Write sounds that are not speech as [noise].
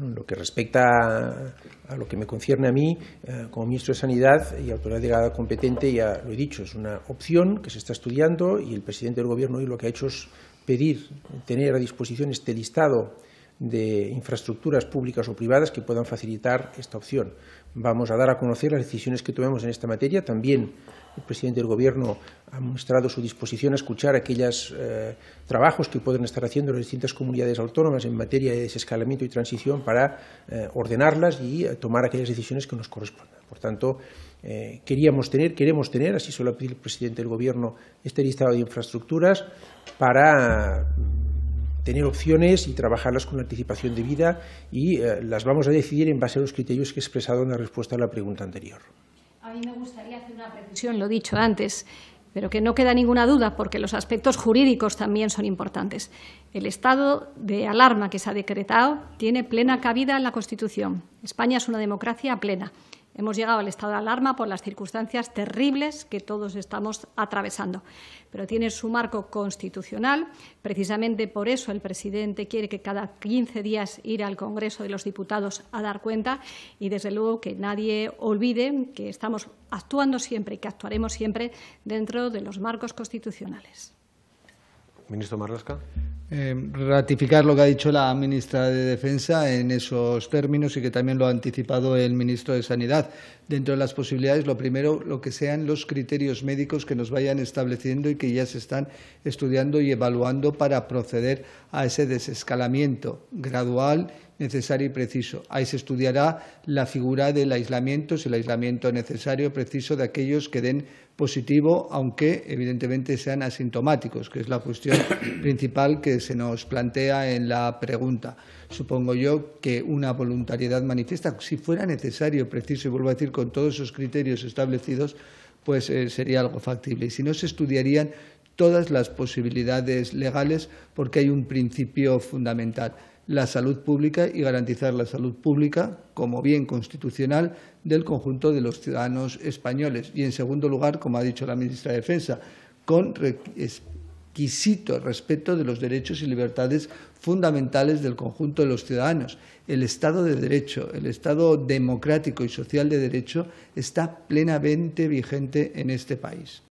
en lo que respecta a lo que me concierne a mí, eh, como ministro de Sanidad y autoridad delegada competente, ya lo he dicho, es una opción que se está estudiando y el presidente del Gobierno hoy lo que ha hecho es pedir tener a disposición este listado de infraestructuras públicas o privadas que puedan facilitar esta opción. Vamos a dar a conocer las decisiones que tomemos en esta materia, también el presidente del Gobierno ha mostrado su disposición a escuchar aquellos eh, trabajos que pueden estar haciendo las distintas comunidades autónomas en materia de desescalamiento y transición para eh, ordenarlas y eh, tomar aquellas decisiones que nos correspondan. Por tanto, queríamos tener, queremos tener, así solo pedir el presidente del Gobierno, este listado de infraestructuras para tener opciones y trabajarlas con anticipación debida y las vamos a decidir en base a los criterios que he expresado en la respuesta a la pregunta anterior a mí me gustaría hacer una precisión, lo he dicho antes, pero que no queda ninguna duda porque los aspectos jurídicos también son importantes. El estado de alarma que se ha decretado tiene plena cabida en la Constitución. España es una democracia plena. Hemos llegado al estado de alarma por las circunstancias terribles que todos estamos atravesando, pero tiene su marco constitucional. Precisamente por eso el presidente quiere que cada 15 días ir al Congreso de los Diputados a dar cuenta y, desde luego, que nadie olvide que estamos actuando siempre y que actuaremos siempre dentro de los marcos constitucionales. Ministro eh, ratificar lo que ha dicho la ministra de Defensa en esos términos y que también lo ha anticipado el ministro de Sanidad. Dentro de las posibilidades, lo primero, lo que sean los criterios médicos que nos vayan estableciendo y que ya se están estudiando y evaluando para proceder a ese desescalamiento gradual necesario y preciso. Ahí se estudiará la figura del aislamiento, si el aislamiento necesario, preciso de aquellos que den positivo, aunque evidentemente sean asintomáticos, que es la cuestión [coughs] principal que se nos plantea en la pregunta. Supongo yo que una voluntariedad manifiesta, si fuera necesario, preciso, y vuelvo a decir, con todos esos criterios establecidos, pues eh, sería algo factible. Y si no, se estudiarían todas las posibilidades legales porque hay un principio fundamental la salud pública y garantizar la salud pública como bien constitucional del conjunto de los ciudadanos españoles. Y, en segundo lugar, como ha dicho la ministra de Defensa, con exquisito respeto de los derechos y libertades fundamentales del conjunto de los ciudadanos. El Estado de Derecho, el Estado democrático y social de derecho está plenamente vigente en este país.